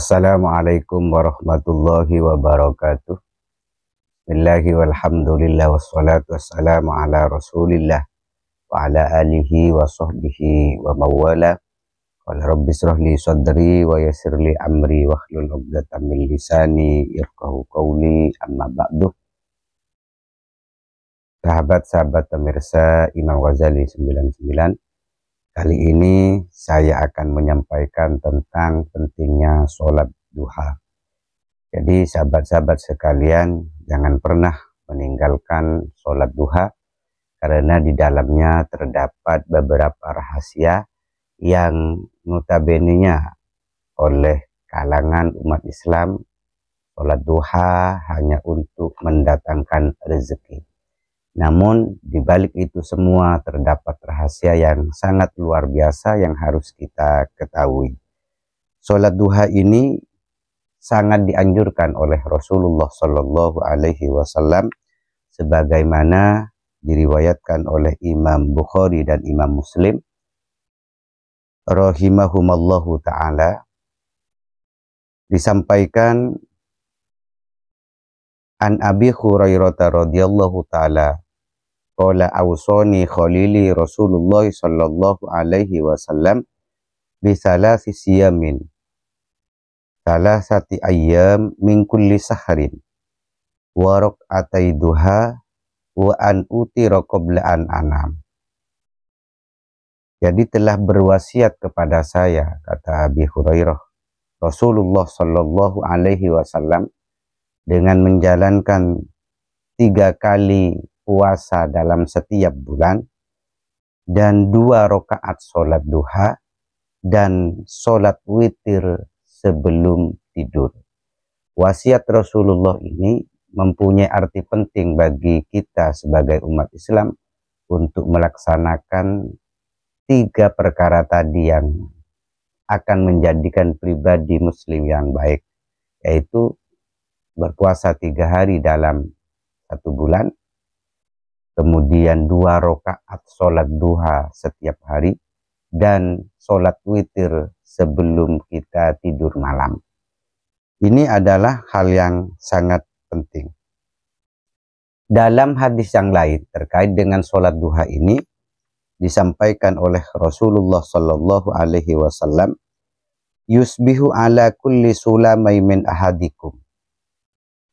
Assalamualaikum warahmatullahi wabarakatuh. Billahi walhamdulillah wassalatu wassalamu ala rasulillah wa ala alihi wa sahbihi wa mawala. Qala rabbi israh sadri wa yassir amri wa hlul 'uqdatam min lisani yafqahu qawli amma ba'du. Sahabat-sahabat pemirsa Imam Ghazali 99 Kali ini saya akan menyampaikan tentang pentingnya sholat duha. Jadi sahabat-sahabat sekalian jangan pernah meninggalkan sholat duha karena di dalamnya terdapat beberapa rahasia yang notabenenya oleh kalangan umat Islam sholat duha hanya untuk mendatangkan rezeki. Namun, di balik itu semua terdapat rahasia yang sangat luar biasa yang harus kita ketahui. Sholat duha ini sangat dianjurkan oleh Rasulullah Shallallahu Alaihi Wasallam, sebagaimana diriwayatkan oleh Imam Bukhari dan Imam Muslim, rohimahumallahu taala, disampaikan An Abi Hurairah radhiyallahu taala Qala awsani khalili Rasulullah sallallahu alaihi wasallam bi salasi siyamin. Salasati ayyam min kulli sahrin. Wa raqatai duha wa an utira qabla an anam. Jadi telah berwasiat kepada saya kata Abi Hurairah Rasulullah sallallahu alaihi wasallam dengan menjalankan tiga kali puasa dalam setiap bulan dan dua rakaat sholat duha dan sholat witir sebelum tidur. Wasiat Rasulullah ini mempunyai arti penting bagi kita sebagai umat Islam untuk melaksanakan tiga perkara tadi yang akan menjadikan pribadi muslim yang baik, yaitu berpuasa tiga hari dalam satu bulan, kemudian dua rokaat sholat duha setiap hari, dan sholat witir sebelum kita tidur malam. Ini adalah hal yang sangat penting. Dalam hadis yang lain terkait dengan sholat duha ini disampaikan oleh Rasulullah Shallallahu Alaihi Wasallam, yusbihu ala kulli sulamai min ahadikum.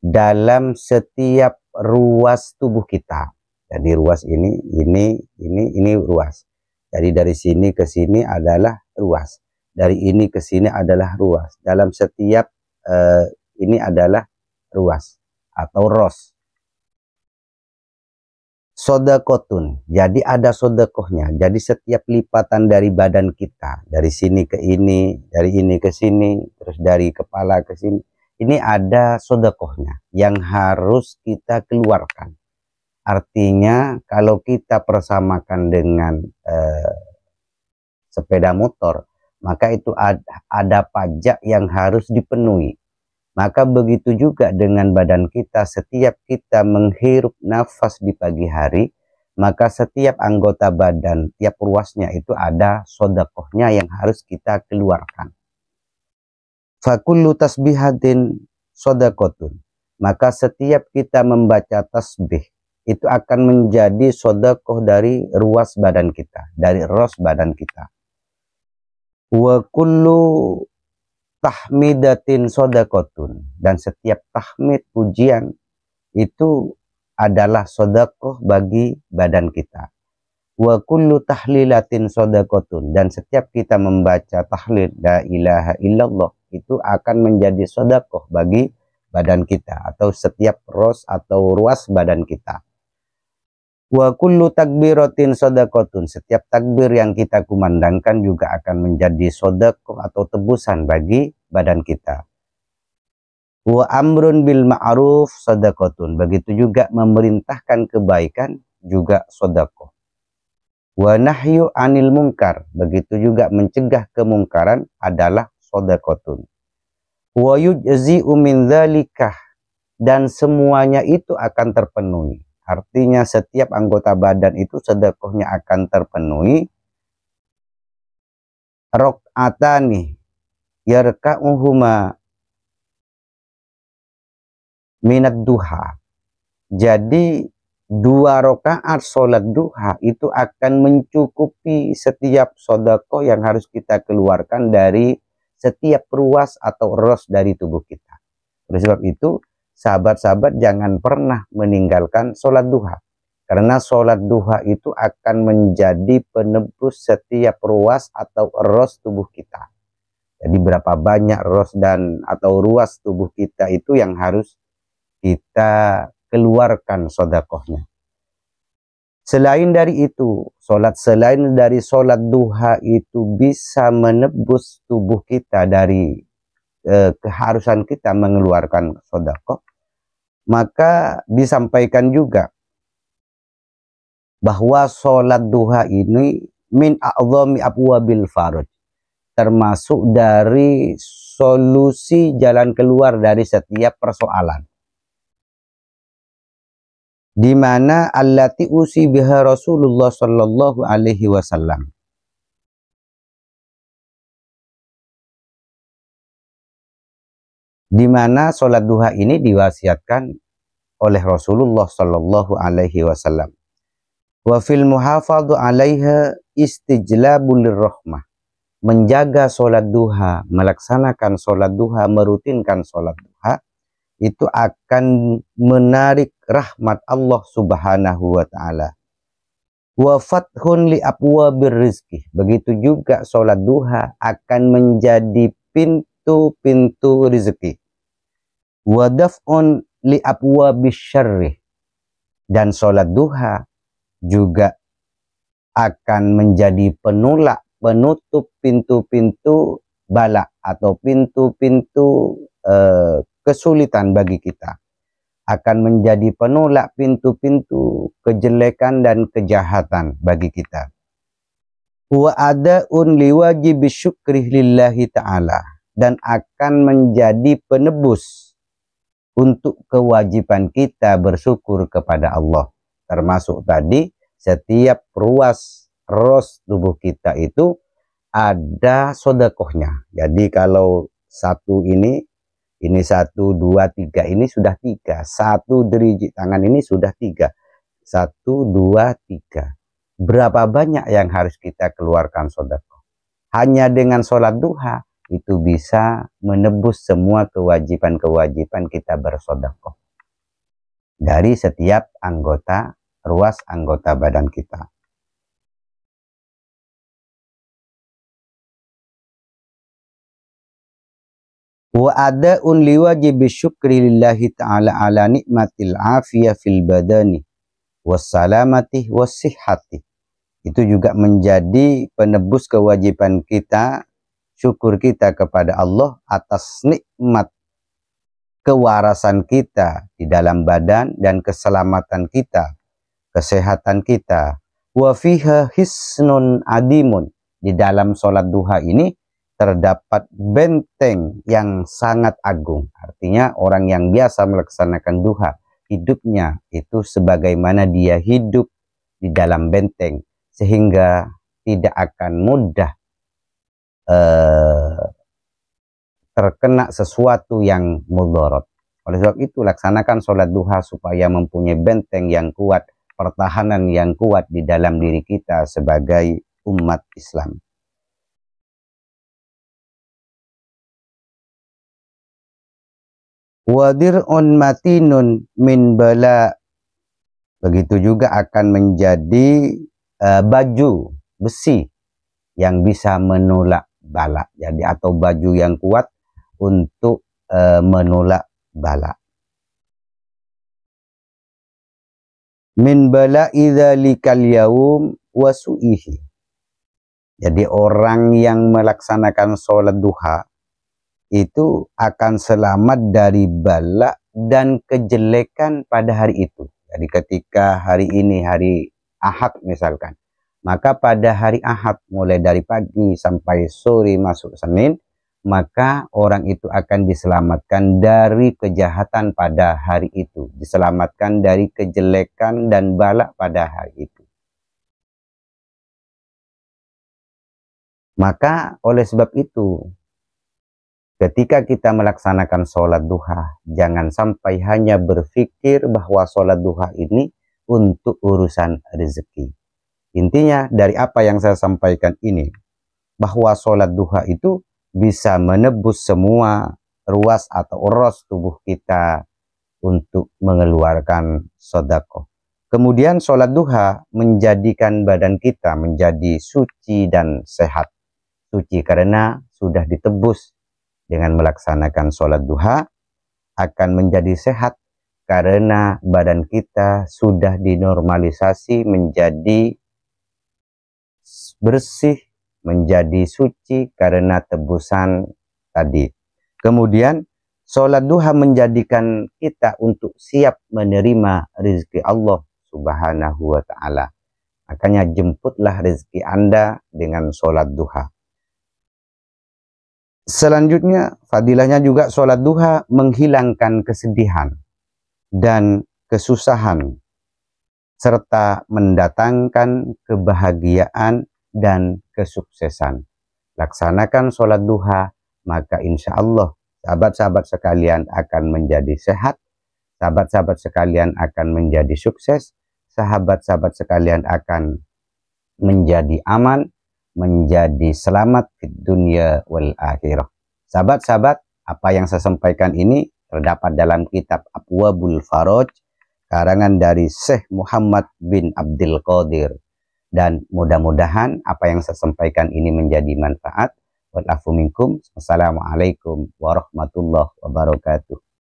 Dalam setiap ruas tubuh kita, jadi ruas ini, ini, ini, ini ruas. Jadi dari sini ke sini adalah ruas. Dari ini ke sini adalah ruas. Dalam setiap eh, ini adalah ruas atau ros. Sodakotun, jadi ada sodakohnya. Jadi setiap lipatan dari badan kita, dari sini ke ini, dari ini ke sini, terus dari kepala ke sini, ini ada sodakohnya yang harus kita keluarkan. Artinya kalau kita persamakan dengan eh, sepeda motor, maka itu ada, ada pajak yang harus dipenuhi. Maka begitu juga dengan badan kita, setiap kita menghirup nafas di pagi hari, maka setiap anggota badan, tiap ruasnya itu ada sodakohnya yang harus kita keluarkan. Fakullu tasbihatin sodakotun. Maka setiap kita membaca tasbih, itu akan menjadi sodakoh dari ruas badan kita, dari ros badan kita. Wa kullu tahmidatin sodakotun. Dan setiap tahmid, pujian, itu adalah sodakoh bagi badan kita. Wa kullu tahlilatin sodakotun. Dan setiap kita membaca tahlil, la ilaha illallah, itu akan menjadi sodakoh bagi badan kita. Atau setiap ros atau ruas badan kita Wa kullu takbiratin sodakotun. Setiap takbir yang kita kumandangkan juga akan menjadi sodakoh atau tebusan bagi badan kita. Wa amrun bil ma'ruf sodakotun. Begitu juga memerintahkan kebaikan juga sodakoh. Wa nahyu anil mungkar. Begitu juga mencegah kemungkaran adalah sodakotun. Wa yujzi'u min Dan semuanya itu akan terpenuhi Artinya setiap anggota badan itu sedekohnya akan terpenuhi. Rok atani yarka uhuma minat duha. Jadi dua rokaat sholat duha itu akan mencukupi setiap sodako yang harus kita keluarkan dari setiap ruas atau ros dari tubuh kita. Oleh sebab itu sahabat-sahabat jangan pernah meninggalkan sholat duha. Karena sholat duha itu akan menjadi penebus setiap ruas atau eros tubuh kita. Jadi berapa banyak ros dan atau ruas tubuh kita itu yang harus kita keluarkan sodakohnya. Selain dari itu, sholat selain dari sholat duha itu bisa menebus tubuh kita dari eh, keharusan kita mengeluarkan sodakoh maka disampaikan juga bahwa sholat duha ini min a'zami abwabil faraj termasuk dari solusi jalan keluar dari setiap persoalan di mana allati usi biha Rasulullah sallallahu alaihi wasallam di mana sholat duha ini diwasiatkan oleh Rasulullah Shallallahu Alaihi Wasallam. Wa fil muhafadu alaiha istijlabul rahmah. Menjaga sholat duha, melaksanakan sholat duha, merutinkan sholat duha, itu akan menarik rahmat Allah Subhanahu wa taala. Wa fathun li abwabir Begitu juga sholat duha akan menjadi pintu pintu-pintu rezeki. Wadaf'un li bisyarrih. Dan sholat duha juga akan menjadi penolak, penutup pintu-pintu balak atau pintu-pintu eh, kesulitan bagi kita. Akan menjadi penolak pintu-pintu kejelekan dan kejahatan bagi kita. Wa ada un liwajib lillahi ta'ala dan akan menjadi penebus untuk kewajiban kita bersyukur kepada Allah. Termasuk tadi setiap ruas ros tubuh kita itu ada sodakohnya. Jadi kalau satu ini, ini satu, dua, tiga, ini sudah tiga. Satu deriji tangan ini sudah tiga. Satu, dua, tiga. Berapa banyak yang harus kita keluarkan sodakoh? Hanya dengan sholat duha, itu bisa menebus semua kewajiban-kewajiban kita bersodakoh dari setiap anggota ruas anggota badan kita. Wa ada un wajib syukri lillahi ta'ala ala nikmatil afiyah fil badani wassalamati wassihati. Itu juga menjadi penebus kewajiban kita syukur kita kepada Allah atas nikmat kewarasan kita di dalam badan dan keselamatan kita, kesehatan kita. Wa fiha hisnun adimun. Di dalam sholat duha ini terdapat benteng yang sangat agung. Artinya orang yang biasa melaksanakan duha, hidupnya itu sebagaimana dia hidup di dalam benteng. Sehingga tidak akan mudah eh, terkena sesuatu yang mudorot. Oleh sebab itu laksanakan sholat duha supaya mempunyai benteng yang kuat, pertahanan yang kuat di dalam diri kita sebagai umat Islam. wadir on matinun min bala. Begitu juga akan menjadi uh, baju besi yang bisa menolak bala jadi atau baju yang kuat untuk e, menolak bala min bala idzalikal yaum wasuihi jadi orang yang melaksanakan sholat duha itu akan selamat dari bala dan kejelekan pada hari itu. Jadi ketika hari ini hari Ahad misalkan, maka pada hari Ahad mulai dari pagi sampai sore masuk Senin, maka orang itu akan diselamatkan dari kejahatan pada hari itu, diselamatkan dari kejelekan dan balak pada hari itu. Maka oleh sebab itu, ketika kita melaksanakan sholat duha, jangan sampai hanya berpikir bahwa sholat duha ini untuk urusan rezeki. Intinya dari apa yang saya sampaikan ini, bahwa sholat duha itu bisa menebus semua ruas atau uros tubuh kita untuk mengeluarkan sodako. Kemudian sholat duha menjadikan badan kita menjadi suci dan sehat. Suci karena sudah ditebus dengan melaksanakan sholat duha akan menjadi sehat karena badan kita sudah dinormalisasi menjadi bersih menjadi suci karena tebusan tadi. Kemudian sholat duha menjadikan kita untuk siap menerima rezeki Allah subhanahu wa ta'ala. Makanya jemputlah rezeki Anda dengan sholat duha. Selanjutnya, fadilahnya juga sholat duha menghilangkan kesedihan dan kesusahan serta mendatangkan kebahagiaan dan kesuksesan. Laksanakan sholat duha, maka insya Allah sahabat-sahabat sekalian akan menjadi sehat, sahabat-sahabat sekalian akan menjadi sukses, sahabat-sahabat sekalian akan menjadi aman, menjadi selamat di dunia wal akhirah. Sahabat-sahabat, apa yang saya sampaikan ini terdapat dalam kitab Abwabul Faraj karangan dari Syekh Muhammad bin Abdul Qadir. Dan mudah-mudahan apa yang saya sampaikan ini menjadi manfaat. Wassalamualaikum warahmatullahi wabarakatuh.